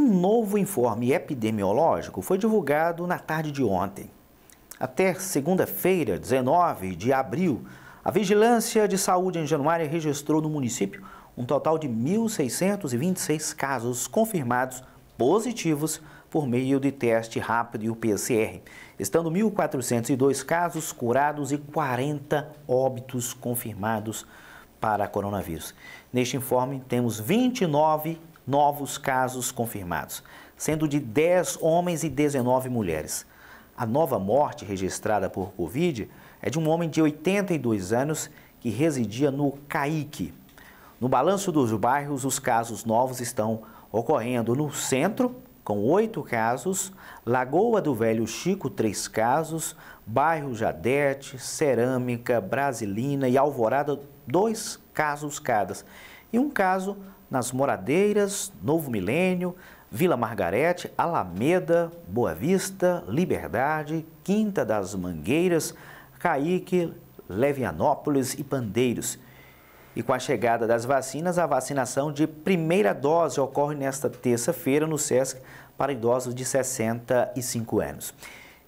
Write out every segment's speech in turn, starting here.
Um novo informe epidemiológico foi divulgado na tarde de ontem. Até segunda-feira, 19 de abril, a Vigilância de Saúde em Januária registrou no município um total de 1.626 casos confirmados positivos por meio de teste rápido e o PCR, estando 1.402 casos curados e 40 óbitos confirmados para coronavírus. Neste informe, temos 29 novos casos confirmados, sendo de 10 homens e 19 mulheres. A nova morte registrada por Covid é de um homem de 82 anos que residia no Caique. No balanço dos bairros, os casos novos estão ocorrendo no centro, com oito casos, Lagoa do Velho Chico, três casos, bairro Jadete, Cerâmica, Brasilina e Alvorada, dois casos cada e um caso nas Moradeiras, Novo Milênio, Vila Margarete, Alameda, Boa Vista, Liberdade, Quinta das Mangueiras, Caíque, Levianópolis e Pandeiros. E com a chegada das vacinas, a vacinação de primeira dose ocorre nesta terça-feira no SESC para idosos de 65 anos.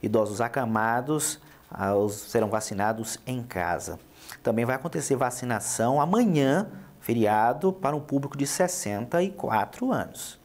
Idosos acamados ah, serão vacinados em casa. Também vai acontecer vacinação amanhã feriado para um público de 64 anos.